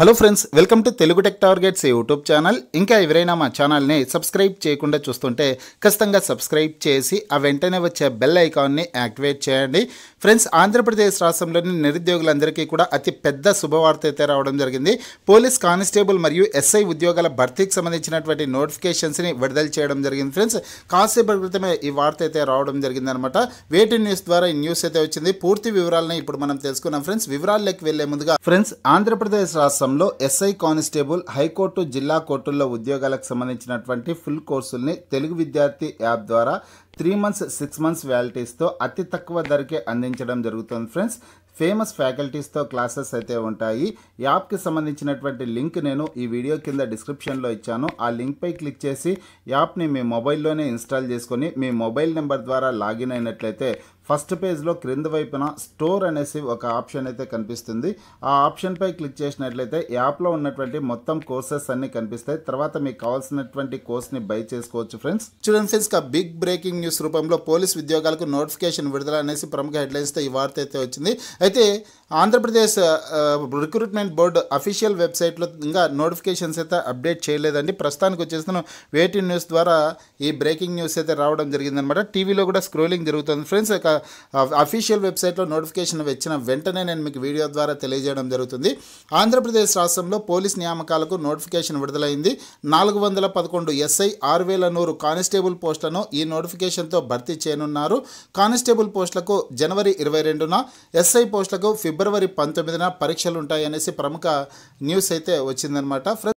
hello friends welcome to Telugu tech targets YouTube channel ఇంకా ఎవరైనా మా ఛానల్ని సబ్స్క్రైబ్ చేయకుండా చూస్తుంటే ఖచ్చితంగా సబ్స్క్రైబ్ చేసి ఆ వెంటనే వచ్చే బెల్ ఐకాన్ని యాక్టివేట్ చేయండి ఫ్రెండ్స్ ఆంధ్రప్రదేశ్ రాష్ట్రంలోని నిరుద్యోగులందరికీ కూడా అతి పెద్ద శుభవార్త అయితే రావడం జరిగింది పోలీస్ కానిస్టేబుల్ మరియు ఎస్ఐ ఉద్యోగాల భర్తీకి సంబంధించినటువంటి నోటిఫికేషన్స్ని విడుదల చేయడం జరిగింది ఫ్రెండ్స్ కాసేపు క్రితమే ఈ వార్త అయితే రావడం జరిగిందనమాట వేటి న్యూస్ ద్వారా ఈ న్యూస్ అయితే వచ్చింది పూర్తి వివరాలను ఇప్పుడు మనం తెలుసుకున్నాం ఫ్రెండ్స్ వివరాల్లోకి వెళ్లే ముందుగా ఫ్రెండ్స్ ఆంధ్రప్రదేశ్ రాష్ట్రం రాష్ట్రంలో ఎస్ఐ కానిస్టేబుల్ హైకోర్టు జిల్లా కోర్టుల్లో ఉద్యోగాలకు సంబంధించినటువంటి ఫుల్ కోర్సుల్ని తెలుగు విద్యార్థి యాప్ ద్వారా త్రీ మంత్స్ సిక్స్ మంత్స్ వ్యాలిటీస్తో అతి తక్కువ ధరకే అందించడం జరుగుతుంది ఫ్రెండ్స్ ఫేమస్ ఫ్యాకల్టీస్తో క్లాసెస్ అయితే ఉంటాయి యాప్కి సంబంధించినటువంటి లింక్ నేను ఈ వీడియో కింద డిస్క్రిప్షన్లో ఇచ్చాను ఆ లింక్పై క్లిక్ చేసి యాప్ని మీ మొబైల్లోనే ఇన్స్టాల్ చేసుకొని మీ మొబైల్ నెంబర్ ద్వారా లాగిన్ అయినట్లయితే ఫస్ట్ పేజ్లో క్రింద వైపున స్టోర్ అనేసి ఒక ఆప్షన్ అయితే కనిపిస్తుంది ఆ ఆప్షన్పై క్లిక్ చేసినట్లయితే యాప్లో ఉన్నటువంటి మొత్తం కోర్సెస్ అన్నీ కనిపిస్తాయి తర్వాత మీకు కావాల్సినటువంటి కోర్స్ని బై చేసుకోవచ్చు ఫ్రెండ్స్ చూడండి ఫ్రెండ్స్ బిగ్ బ్రేకింగ్ న్యూస్ రూపంలో పోలీస్ ఉద్యోగాలకు నోటిఫికేషన్ విడుదల అనేసి ప్రముఖ హెడ్లైన్స్తో ఈ వార్త అయితే వచ్చింది అయితే ఆంధ్రప్రదేశ్ రిక్రూట్మెంట్ బోర్డు అఫీషియల్ వెబ్సైట్లో ఇంకా నోటిఫికేషన్స్ అయితే అప్డేట్ చేయలేదండి ప్రస్తుతానికి వచ్చేసిన వేటి న్యూస్ ద్వారా ఈ బ్రేకింగ్ న్యూస్ అయితే రావడం జరిగిందనమాట టీవీలో కూడా స్క్రోలింగ్ జరుగుతుంది ఫ్రెండ్స్ అఫీషియల్ వెబ్సైట్లో నోటిఫికేషన్ వచ్చిన వెంటనే నేను మీకు వీడియో ద్వారా తెలియజేయడం జరుగుతుంది ఆంధ్రప్రదేశ్ రాష్ట్రంలో పోలీస్ నియామకాలకు నోటిఫికేషన్ విడుదలైంది నాలుగు వందల పదకొండు ఎస్ఐ ఆరు వేల నూరు కానిస్టేబుల్ పోస్టులను ఈ నోటిఫికేషన్ ఉద్దేశంతో భర్తీ చేయనున్నారు కానిస్టేబుల్ పోస్టులకు జనవరి ఇరవై రెండున ఎస్ఐ పోస్టులకు ఫిబ్రవరి పంతొమ్మిదిన పరీక్షలు ఉంటాయనేసి ప్రముఖ న్యూస్ అయితే వచ్చిందనమాట